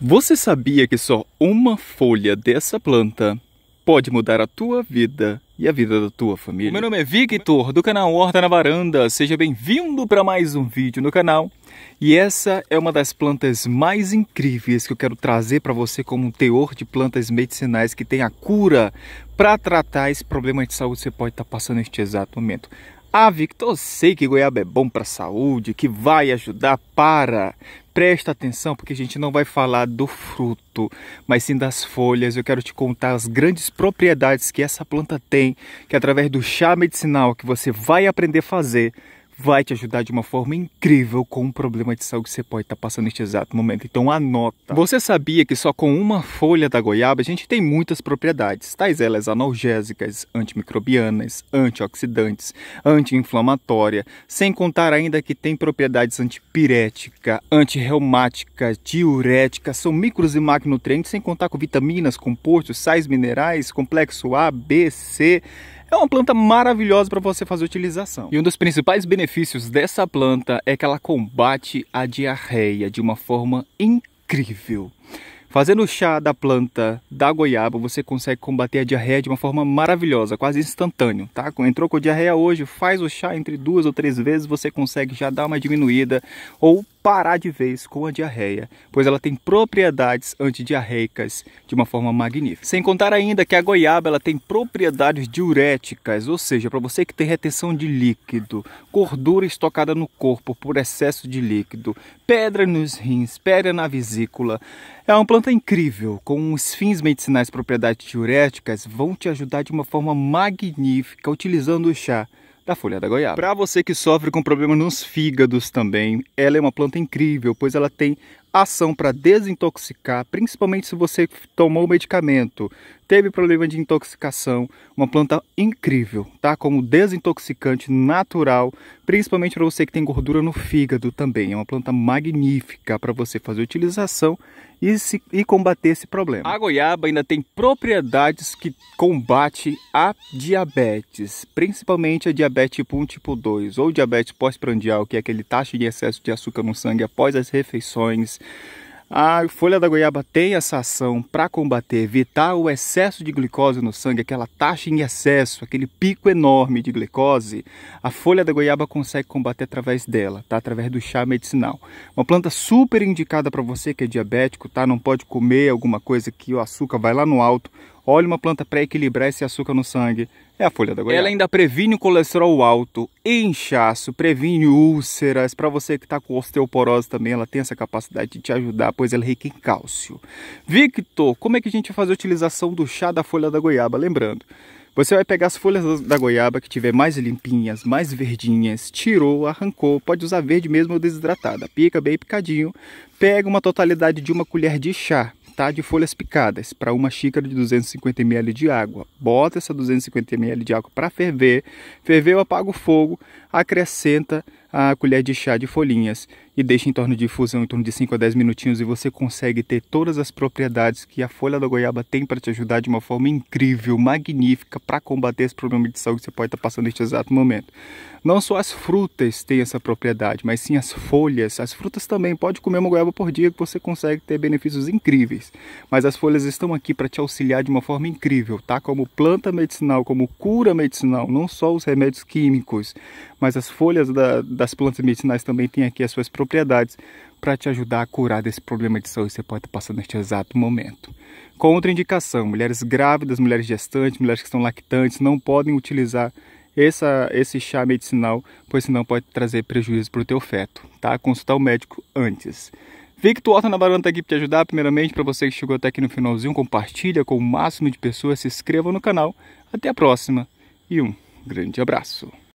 Você sabia que só uma folha dessa planta pode mudar a tua vida e a vida da tua família? Meu nome é Victor, do canal Horta na Varanda. Seja bem-vindo para mais um vídeo no canal. E essa é uma das plantas mais incríveis que eu quero trazer para você como um teor de plantas medicinais que tem a cura para tratar esse problema de saúde que você pode estar tá passando neste exato momento. Ah, Victor, eu sei que goiaba é bom para a saúde, que vai ajudar para presta atenção porque a gente não vai falar do fruto, mas sim das folhas. Eu quero te contar as grandes propriedades que essa planta tem, que através do chá medicinal que você vai aprender a fazer, vai te ajudar de uma forma incrível com um problema de saúde que você pode estar tá passando neste exato momento. Então anota. Você sabia que só com uma folha da goiaba a gente tem muitas propriedades, tais elas analgésicas, antimicrobianas, antioxidantes, anti-inflamatória, sem contar ainda que tem propriedades antipirética, antirreumática, diurética, são micros e macronutrientes, sem contar com vitaminas, compostos, sais minerais, complexo A, B, C, é uma planta maravilhosa para você fazer utilização. E um dos principais benefícios dessa planta é que ela combate a diarreia de uma forma incrível. Fazendo o chá da planta da goiaba, você consegue combater a diarreia de uma forma maravilhosa, quase instantâneo, tá? Entrou com diarreia hoje, faz o chá entre duas ou três vezes, você consegue já dar uma diminuída ou parar de vez com a diarreia, pois ela tem propriedades antidiarreicas de uma forma magnífica. Sem contar ainda que a goiaba ela tem propriedades diuréticas, ou seja, para você que tem retenção de líquido, gordura estocada no corpo por excesso de líquido, pedra nos rins, pedra na vesícula, é uma planta incrível, com os fins medicinais propriedades diuréticas vão te ajudar de uma forma magnífica utilizando o chá da folha da goiaba. Para você que sofre com problemas nos fígados também, ela é uma planta incrível, pois ela tem ação para desintoxicar, principalmente se você tomou o medicamento, teve problema de intoxicação, uma planta incrível, tá? Como desintoxicante natural, principalmente para você que tem gordura no fígado também. É uma planta magnífica para você fazer utilização e, se, e combater esse problema. A goiaba ainda tem propriedades que combate a diabetes, principalmente a diabetes tipo 1, tipo 2 ou diabetes pós-prandial, que é aquele taxa de excesso de açúcar no sangue após as refeições, a folha da goiaba tem essa ação para combater, evitar o excesso de glicose no sangue, aquela taxa em excesso, aquele pico enorme de glicose. A folha da goiaba consegue combater através dela, tá? Através do chá medicinal. Uma planta super indicada para você que é diabético, tá? Não pode comer alguma coisa que o açúcar vai lá no alto. Olha uma planta para equilibrar esse açúcar no sangue. É a folha da goiaba. Ela ainda previne o colesterol alto, inchaço, previne úlceras. Para você que está com osteoporose também, ela tem essa capacidade de te ajudar, pois ela é rica em cálcio. Victor, como é que a gente faz a utilização do chá da folha da goiaba? Lembrando, você vai pegar as folhas da goiaba que tiver mais limpinhas, mais verdinhas, tirou, arrancou, pode usar verde mesmo ou desidratada. Pica bem picadinho, pega uma totalidade de uma colher de chá de folhas picadas para uma xícara de 250 ml de água. Bota essa 250 ml de água para ferver, ferveu, apaga o fogo, acrescenta a colher de chá de folhinhas e deixa em torno de infusão em torno de 5 a 10 minutinhos e você consegue ter todas as propriedades que a folha da goiaba tem para te ajudar de uma forma incrível, magnífica para combater esse problema de saúde que você pode estar tá passando neste exato momento. Não só as frutas têm essa propriedade, mas sim as folhas. As frutas também, pode comer uma goiaba por dia que você consegue ter benefícios incríveis. Mas as folhas estão aqui para te auxiliar de uma forma incrível, tá? Como planta medicinal, como cura medicinal, não só os remédios químicos, mas as folhas da das plantas medicinais também tem aqui as suas propriedades para te ajudar a curar desse problema de saúde que você pode estar passando neste exato momento. Contraindicação: mulheres grávidas, mulheres gestantes, mulheres que estão lactantes não podem utilizar essa, esse chá medicinal, pois senão pode trazer prejuízo para o teu feto, tá? Consultar o médico antes. Victor Horta Navarro está aqui para te ajudar. Primeiramente, para você que chegou até aqui no finalzinho, compartilha com o máximo de pessoas, se inscreva no canal. Até a próxima e um grande abraço.